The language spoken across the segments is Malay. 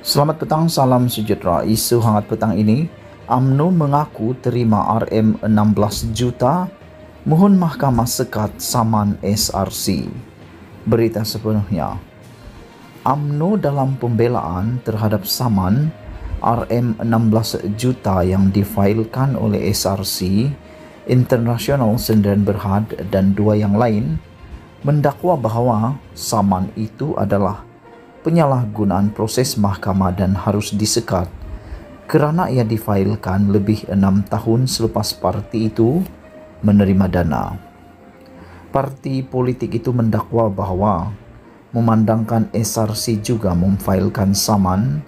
Selamat petang, salam sejahtera. Isu hangat petang ini, UMNO mengaku terima RM16 juta mohon mahkamah sekat saman SRC. Berita sepenuhnya. UMNO dalam pembelaan terhadap saman RM16 juta yang difailkan oleh SRC, International Sendirian Berhad dan dua yang lain mendakwa bahawa saman itu adalah penyalahgunaan proses mahkamah dan harus disekat kerana ia difailkan lebih enam tahun selepas parti itu menerima dana. Parti politik itu mendakwa bahwa memandangkan SRC juga memfailkan saman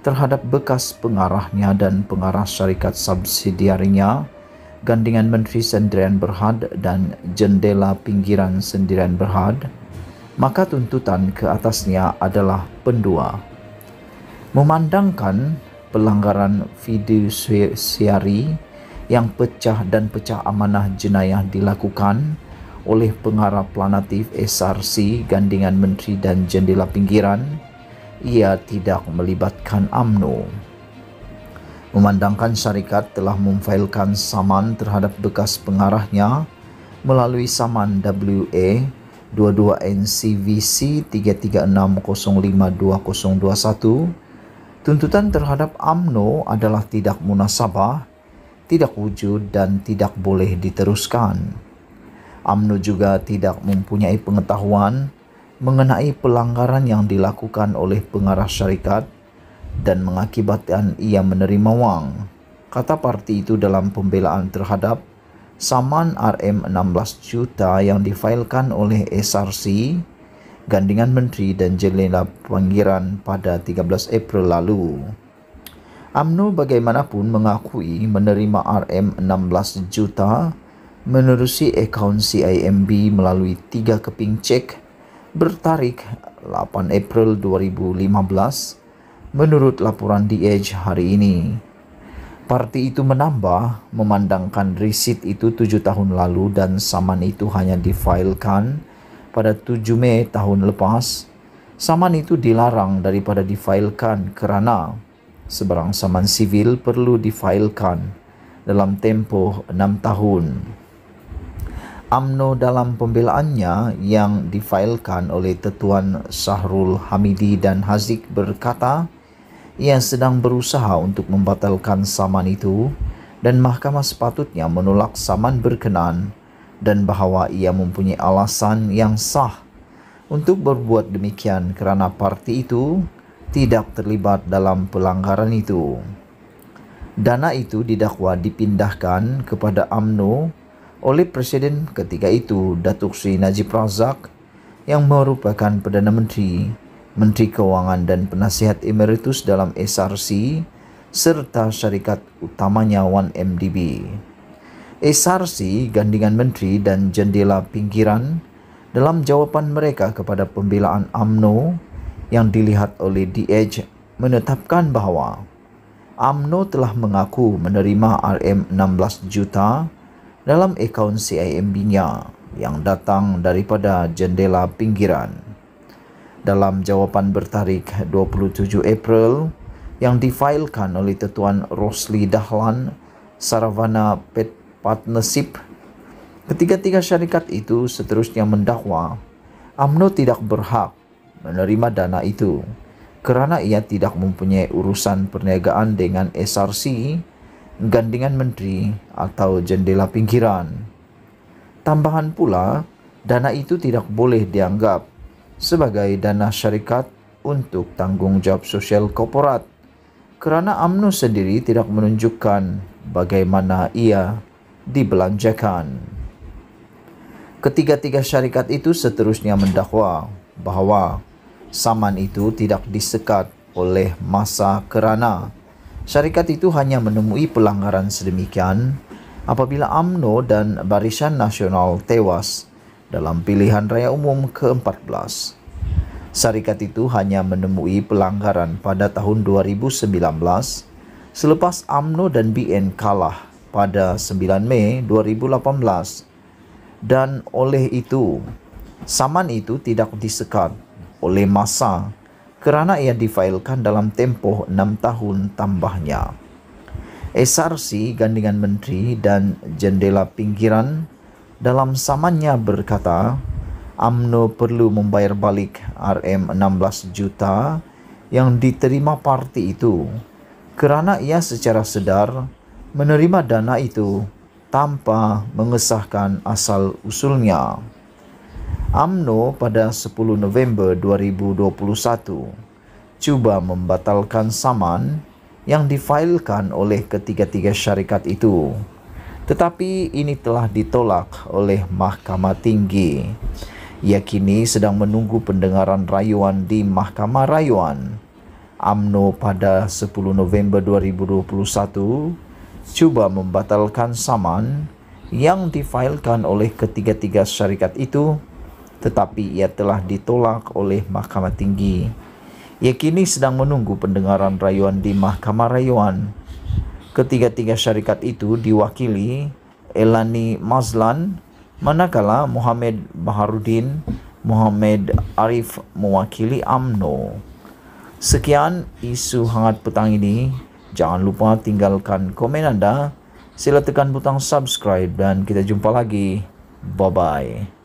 terhadap bekas pengarahnya dan pengarah syarikat subsidiarinya Gandingan Menteri Sendirian Berhad dan Jendela Pinggiran Sendirian Berhad maka tuntutan ke atasnya adalah pendua. Memandangkan pelanggaran fidusiari yang pecah dan pecah amanah jenayah dilakukan oleh pengarah planatif SRC gandingan menteri dan jendela pinggiran, ia tidak melibatkan AMNO. Memandangkan syarikat telah memfailkan saman terhadap bekas pengarahnya melalui saman WA 22 NCVC 336052021 tuntutan terhadap AMNO adalah tidak munasabah, tidak wujud dan tidak boleh diteruskan. AMNO juga tidak mempunyai pengetahuan mengenai pelanggaran yang dilakukan oleh pengarah syarikat dan mengakibatkan ia menerima wang. Kata parti itu dalam pembelaan terhadap saman RM16 juta yang difailkan oleh SRC gandingan menteri dan jelena panggiran pada 13 April lalu. AMNO bagaimanapun mengakui menerima RM16 juta menerusi akaun CIMB melalui tiga keping cek bertarik 8 April 2015 menurut laporan The Edge hari ini parti itu menambah memandangkan risit itu tujuh tahun lalu dan saman itu hanya difailkan pada 7 Mei tahun lepas. Saman itu dilarang daripada difailkan kerana sebarang saman sivil perlu difailkan dalam tempoh enam tahun. AMNO dalam pembelaannya yang difailkan oleh Tetuan Sahrul Hamidi dan Haziq berkata, yang sedang berusaha untuk membatalkan saman itu dan mahkamah sepatutnya menolak saman berkenan dan bahawa ia mempunyai alasan yang sah untuk berbuat demikian kerana parti itu tidak terlibat dalam pelanggaran itu. Dana itu didakwa dipindahkan kepada AMNO oleh Presiden ketika itu Datuk Sri Najib Razak yang merupakan Perdana Menteri Menteri Keuangan dan Penasihat Emeritus dalam SRC serta syarikat utamanya 1MDB. SRC gandingan menteri dan jendela pinggiran dalam jawapan mereka kepada pembelaan AMNO yang dilihat oleh The Edge menetapkan bahawa AMNO telah mengaku menerima RM16 juta dalam akaun CIMB-nya yang datang daripada jendela pinggiran dalam jawapan bertarik 27 April yang difailkan oleh Tetuan Rosli Dahlan Saravana Pet Partnership ketiga-tiga syarikat itu seterusnya mendakwa AMNO tidak berhak menerima dana itu kerana ia tidak mempunyai urusan perniagaan dengan SRC gandingan menteri atau jendela pinggiran tambahan pula dana itu tidak boleh dianggap sebagai dana syarikat untuk tanggungjawab sosial korporat kerana UMNO sendiri tidak menunjukkan bagaimana ia dibelanjakan. Ketiga-tiga syarikat itu seterusnya mendakwa bahawa saman itu tidak disekat oleh masa kerana syarikat itu hanya menemui pelanggaran sedemikian apabila AMNO dan Barisan Nasional tewas dalam pilihan raya umum ke-14. sarikat itu hanya menemui pelanggaran pada tahun 2019 selepas AMNO dan BN kalah pada 9 Mei 2018 dan oleh itu saman itu tidak disekat oleh masa kerana ia difailkan dalam tempoh 6 tahun tambahnya. SRC gandingan menteri dan jendela pinggiran dalam samannya berkata Amno perlu membayar balik RM16 juta yang diterima parti itu kerana ia secara sedar menerima dana itu tanpa mengesahkan asal usulnya. AMNO pada 10 November 2021 cuba membatalkan saman yang difailkan oleh ketiga-tiga syarikat itu tetapi ini telah ditolak oleh Mahkamah Tinggi. Ia kini sedang menunggu pendengaran rayuan di Mahkamah Rayuan. AMNO pada 10 November 2021 cuba membatalkan saman yang difailkan oleh ketiga-tiga syarikat itu tetapi ia telah ditolak oleh Mahkamah Tinggi. Ia kini sedang menunggu pendengaran rayuan di Mahkamah Rayuan ketiga-tiga syarikat itu diwakili Elani Mazlan manakala Muhammad Baharudin Muhammad Arif mewakili AMNO. Sekian isu hangat petang ini. Jangan lupa tinggalkan komen anda. Sila tekan butang subscribe dan kita jumpa lagi. Bye-bye.